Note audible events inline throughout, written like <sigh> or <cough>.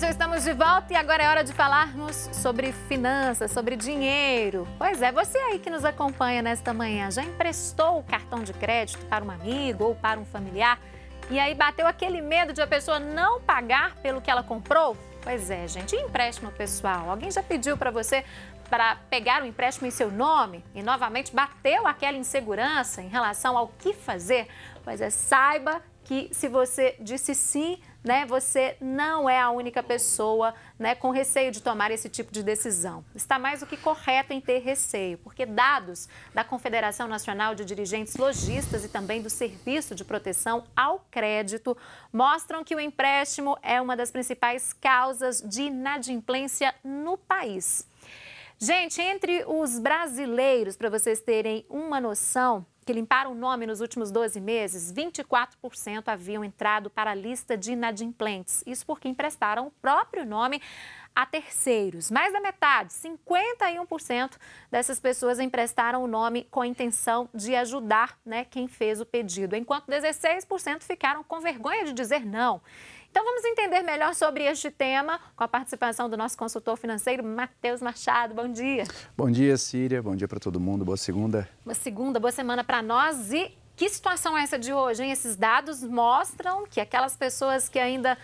Nós estamos de volta e agora é hora de falarmos sobre finanças, sobre dinheiro. Pois é, você aí que nos acompanha nesta manhã já emprestou o cartão de crédito para um amigo ou para um familiar e aí bateu aquele medo de a pessoa não pagar pelo que ela comprou? Pois é, gente, e empréstimo pessoal. Alguém já pediu para você para pegar o um empréstimo em seu nome e novamente bateu aquela insegurança em relação ao que fazer? Pois é, saiba que se você disse sim, né, você não é a única pessoa né, com receio de tomar esse tipo de decisão. Está mais do que correto em ter receio, porque dados da Confederação Nacional de Dirigentes Logistas e também do Serviço de Proteção ao Crédito mostram que o empréstimo é uma das principais causas de inadimplência no país. Gente, entre os brasileiros, para vocês terem uma noção, que limparam o nome nos últimos 12 meses, 24% haviam entrado para a lista de inadimplentes. Isso porque emprestaram o próprio nome a terceiros. Mais da metade, 51% dessas pessoas emprestaram o nome com a intenção de ajudar né, quem fez o pedido, enquanto 16% ficaram com vergonha de dizer não. Então vamos entender melhor sobre este tema com a participação do nosso consultor financeiro, Matheus Machado. Bom dia. Bom dia, Síria. Bom dia para todo mundo. Boa segunda. Boa segunda, boa semana para nós e que situação é essa de hoje, hein? Esses dados mostram que aquelas pessoas que ainda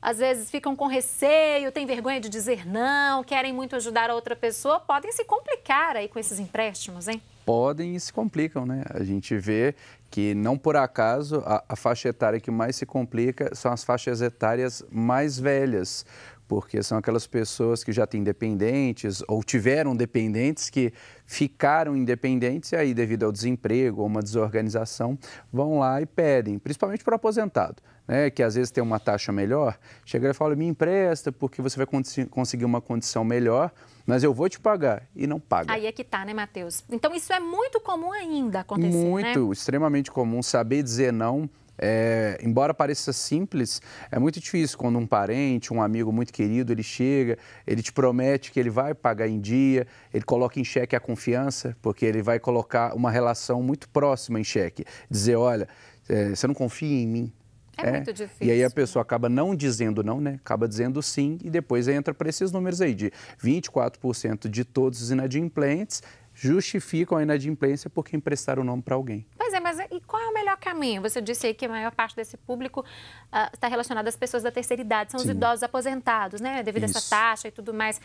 às vezes ficam com receio, têm vergonha de dizer não, querem muito ajudar a outra pessoa, podem se complicar aí com esses empréstimos, hein? Podem e se complicam, né? A gente vê que não por acaso a, a, faixa etária que mais se complica são as faixas etárias mais velhas, porque são aquelas pessoas que já têm dependentes ou tiveram dependentes que ficaram independentes e aí, devido ao desemprego ou uma desorganização, vão lá e pedem, principalmente para o aposentado. Né, que às vezes tem uma taxa melhor, chega e fala: me empresta, porque você vai conseguir uma condição melhor, mas eu vou te pagar. E não paga. Aí é que tá, né, Matheus? Então isso é muito comum ainda acontecer. Né? Muito, né? extremamente comum. Saber dizer não é, embora pareça simples, é muito difícil quando um parente, um amigo muito querido, ele chega, ele te promete que ele vai pagar em dia, ele coloca em xeque a confiança, porque ele vai colocar uma relação muito próxima em xeque. Dizer, olha, é, você não confia em mim, é, é, muito difícil. E aí a pessoa acaba não dizendo não, né? Acaba dizendo sim e depois entra para esses números aí de 24% de todos os inadimplentes justificam a inadimplência porque emprestaram o nome para alguém. Pois é, mas e qual é o melhor caminho? Você disse aí que a maior parte desse público uh, ah, está relacionada às pessoas da terceira idade, são Sim. os idosos aposentados, né? Devido Isso. a essa taxa e tudo mais.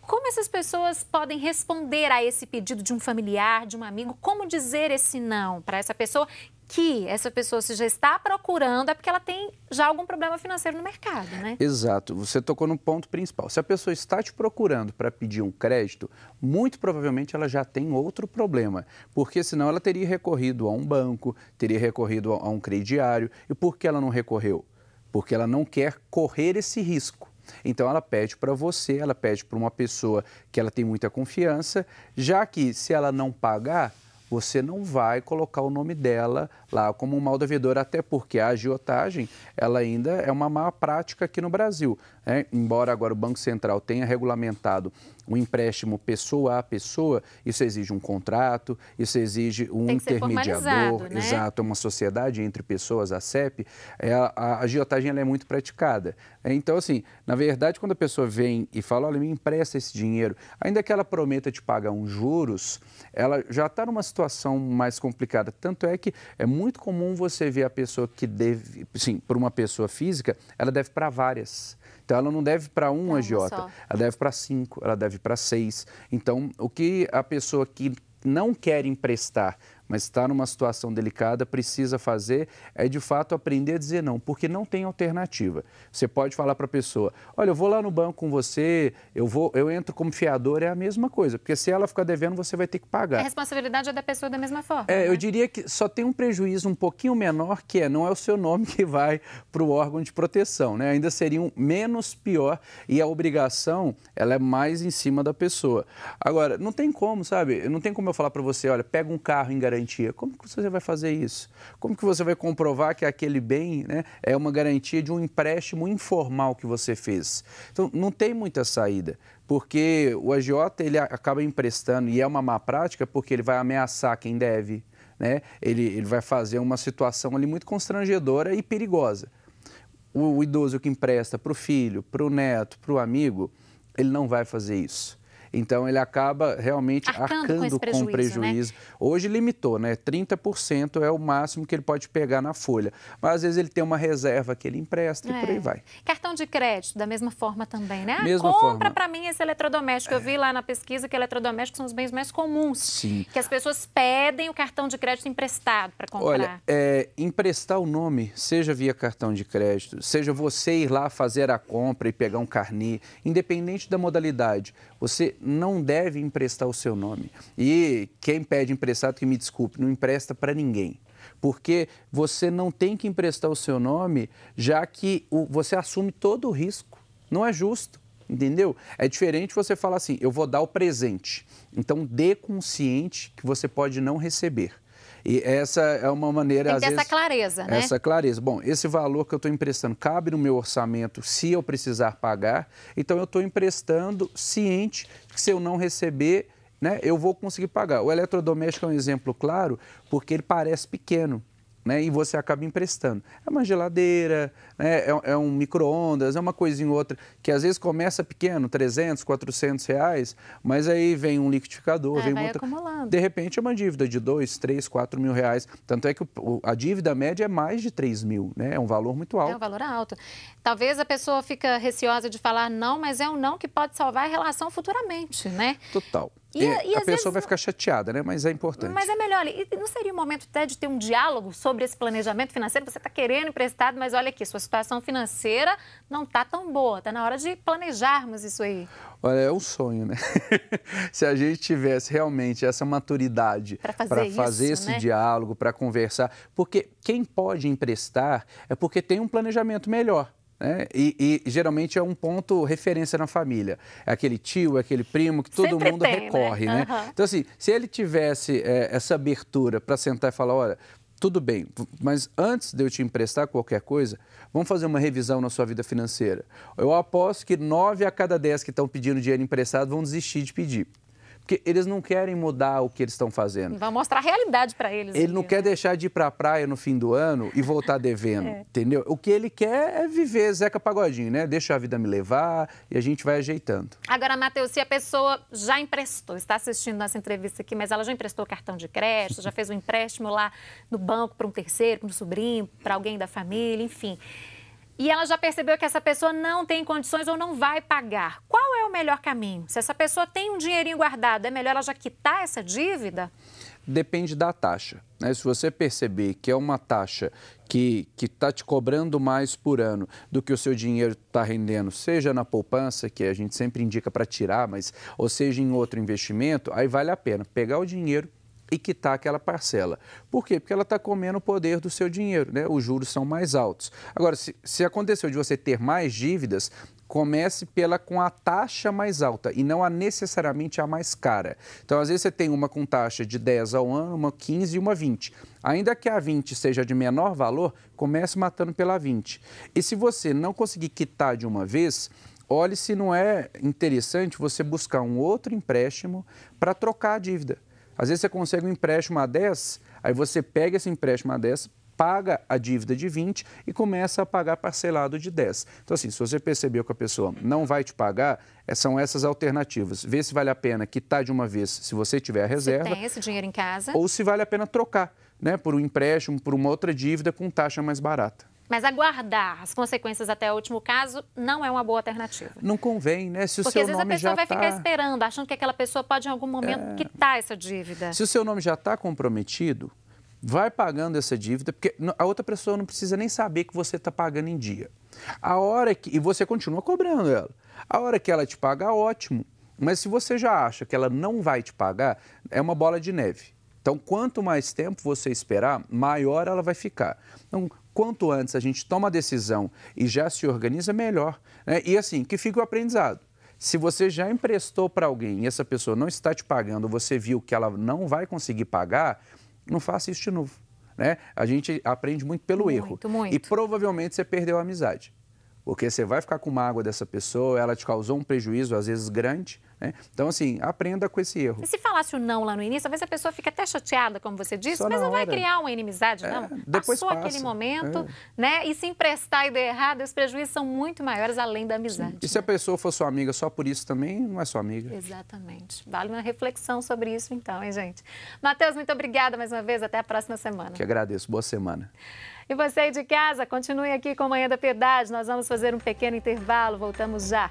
Como essas pessoas podem responder a esse pedido de um familiar, de um amigo? Como dizer esse não para essa pessoa que essa pessoa se já está procurando é porque ela tem já algum problema financeiro no mercado, né? Exato. Você tocou no ponto principal. Se a pessoa está te procurando para pedir um crédito, muito provavelmente ela já tem outro problema, porque senão ela teria recorrido a um banco, teria recorrido a um crediário. E por que ela não recorreu? Porque ela não quer correr esse risco. Então ela pede para você, ela pede para uma pessoa que ela tem muita confiança, já que se ela não pagar, você não vai colocar o nome dela lá como um mal devedor, até porque a agiotagem ela ainda é uma má prática aqui no Brasil. É, embora agora o Banco Central tenha regulamentado o empréstimo pessoa a pessoa, isso exige um contrato, isso exige um intermediador, né? exato, uma sociedade entre pessoas, a CEP, é, a, a agiotagem é muito praticada. É, então, assim, na verdade, quando a pessoa vem e fala, olha, me empresta esse dinheiro, ainda que ela prometa te pagar uns juros, ela já está numa situação mais complicada. Tanto é que é muito comum você ver a pessoa que deve, sim, por uma pessoa física, ela deve para várias. Então, ela não deve para um não, agiota, só. ela deve para cinco, ela deve para seis. Então, o que a pessoa que não quer emprestar mas está numa situação delicada, precisa fazer, é de fato aprender a dizer não, porque não tem alternativa. Você pode falar para a pessoa: olha, eu vou lá no banco com você, eu, vou, eu entro como fiador, é a mesma coisa, porque se ela ficar devendo, você vai ter que pagar. A responsabilidade é da pessoa da mesma forma. É, né? eu diria que só tem um prejuízo um pouquinho menor, que é não é o seu nome que vai para o órgão de proteção, né? Ainda seria um menos pior e a obrigação, ela é mais em cima da pessoa. Agora, não tem como, sabe? Não tem como eu falar para você, olha, pega um carro em garantia garantia. Como que você vai fazer isso? Como que você vai comprovar que aquele bem né, é uma garantia de um empréstimo informal que você fez? Então, não tem muita saída porque o agiota ele acaba emprestando e é uma má prática porque ele vai ameaçar quem deve, né? Ele, ele vai fazer uma situação ali muito constrangedora e perigosa. O, o idoso que empresta para o filho, para o neto, para o amigo, ele não vai fazer isso. Então ele acaba realmente arcando, arcando com, prejuízo. Com né? prejuízo. Né? Hoje limitou, né? 30% é o máximo que ele pode pegar na folha. Mas às vezes ele tem uma reserva que ele empresta é. e por aí é. vai. Cartão de crédito, da mesma forma também, né? Mesma Compra para mim esse eletrodoméstico. É. Eu vi lá na pesquisa que eletrodomésticos são os bens mais comuns. Sim. Que as pessoas pedem o cartão de crédito emprestado para comprar. Olha, é, emprestar o nome, seja via cartão de crédito, seja você ir lá fazer a compra e pegar um carnê, independente da modalidade, você não deve emprestar o seu nome. E quem pede emprestado, que me desculpe, não empresta para ninguém. Porque você não tem que emprestar o seu nome, já que você assume todo o risco. Não é justo, entendeu? É diferente você falar assim: eu vou dar o presente. Então, dê consciente que você pode não receber. E essa é uma maneira. Tem às essa vezes, clareza, né? Essa clareza. Bom, esse valor que eu estou emprestando cabe no meu orçamento se eu precisar pagar, então eu estou emprestando ciente que se eu não receber. Né, eu vou conseguir pagar. O eletrodoméstico é um exemplo claro, porque ele parece pequeno, né, e você acaba emprestando. É uma geladeira, né, é, é, um micro-ondas, é uma coisinha ou outra, que às vezes começa pequeno, 300, 400 reais, mas aí vem um liquidificador, é, vem vai acumulando. De repente é uma dívida de 2, 3, 4 mil reais. Tanto é que o, a dívida média é mais de 3 mil, né, é um valor muito alto. É um valor alto. Talvez a pessoa fica receosa de falar não, mas é um não que pode salvar a relação futuramente, né? Total. E, a, e a pessoa vezes... vai ficar chateada, né? Mas é importante. Mas é melhor. E não seria o momento até de ter um diálogo sobre esse planejamento financeiro? Você está querendo emprestado, mas olha aqui, sua situação financeira não está tão boa. Está na hora de planejarmos isso aí. Olha, é um sonho, né? <laughs> Se a gente tivesse realmente essa maturidade para fazer, fazer esse né? diálogo, para conversar. Porque quem pode emprestar é porque tem um planejamento melhor. Né? E, e, geralmente é um ponto referência na família. É aquele tio, é aquele primo que todo Sempre mundo tem, né? recorre. Né? Né? Uhum. Então, assim, se ele tivesse é, essa abertura para sentar e falar: olha, tudo bem, mas antes de eu te emprestar qualquer coisa, vamos fazer uma revisão na sua vida financeira. Eu aposto que nove a cada dez que estão pedindo dinheiro emprestado vão desistir de pedir. Porque eles não querem mudar o que eles estão fazendo. Vai mostrar a realidade para eles. Ele não né? quer deixar de ir para a praia no fim do ano e voltar devendo, <laughs> é. entendeu? O que ele quer é viver Zeca Pagodinho, né? Deixa a vida me levar e a gente vai ajeitando. Agora, Matheus, se a pessoa já emprestou, está assistindo nossa entrevista aqui, mas ela já emprestou cartão de crédito, já fez um empréstimo lá no banco para um terceiro, para um sobrinho, para alguém da família, enfim e ela já percebeu que essa pessoa não tem condições ou não vai pagar. Qual é o melhor caminho? Se essa pessoa tem um dinheirinho guardado, é melhor ela já quitar essa dívida? Depende da taxa. Né? Se você perceber que é uma taxa que está te cobrando mais por ano do que o seu dinheiro está rendendo, seja na poupança, que a gente sempre indica para tirar, mas ou seja em outro investimento, aí vale a pena pegar o dinheiro, e quitar aquela parcela. Por quê? Porque ela está comendo o poder do seu dinheiro, né? Os juros são mais altos. Agora, se, se aconteceu de você ter mais dívidas, comece pela com a taxa mais alta e não a necessariamente a mais cara. Então, às vezes você tem uma com taxa de 10 ao ano, uma 15 e uma 20. Ainda que a 20 seja de menor valor, comece matando pela 20. E se você não conseguir quitar de uma vez, olhe se não é interessante você buscar um outro empréstimo para trocar a dívida. Às vezes você consegue um empréstimo a 10, aí você pega esse empréstimo a 10, paga a dívida de 20 e começa a pagar parcelado de 10. Então, assim, se você percebeu que a pessoa não vai te pagar, é, são essas alternativas. Ver se vale a pena quitar de uma vez se você tiver a reserva. tem esse dinheiro em casa. Ou se vale a pena trocar né, por um empréstimo, por uma outra dívida com taxa mais barata. Mas aguardar as consequências até o último caso não é uma boa alternativa. Não convém, né? Se o Porque seu às vezes a pessoa vai tá... ficar esperando, achando que aquela pessoa pode em algum momento é... quitar essa dívida. Se o seu nome já está comprometido, vai pagando essa dívida, porque a outra pessoa não precisa nem saber que você está pagando em dia. A hora que. E você continua cobrando ela. A hora que ela te pagar, ótimo. Mas se você já acha que ela não vai te pagar, é uma bola de neve. Então, quanto mais tempo você esperar, maior ela vai ficar. Então, quanto antes a gente toma a decisão e já se organiza, melhor. Né? E assim, que fica o aprendizado. Se você já emprestou para alguém e essa pessoa não está te pagando, você viu que ela não vai conseguir pagar, não faça isso de novo. Né? A gente aprende muito pelo muito, erro. Muito. E provavelmente você perdeu a amizade porque você vai ficar com mágoa dessa pessoa, ela te causou um prejuízo, às vezes grande. Né? Então, assim, aprenda com esse erro. E se falasse o não lá no início, às vezes a pessoa fica até chateada, como você disse, mas não vai criar uma inimizade, é, não. Depois Passou passa. aquele momento, é. né? E se emprestar e der errado, os prejuízos são muito maiores além da amizade. Sim. E né? se a né? pessoa for sua amiga só por isso também, não é sua amiga. Exatamente. Vale uma reflexão sobre isso, então, hein, gente? Matheus, muito obrigada mais uma vez. Até a próxima semana. Que agradeço. Boa semana. E você aí de casa, continue aqui com Manhã da Piedade. Nós vamos fazer um pequeno intervalo, voltamos já.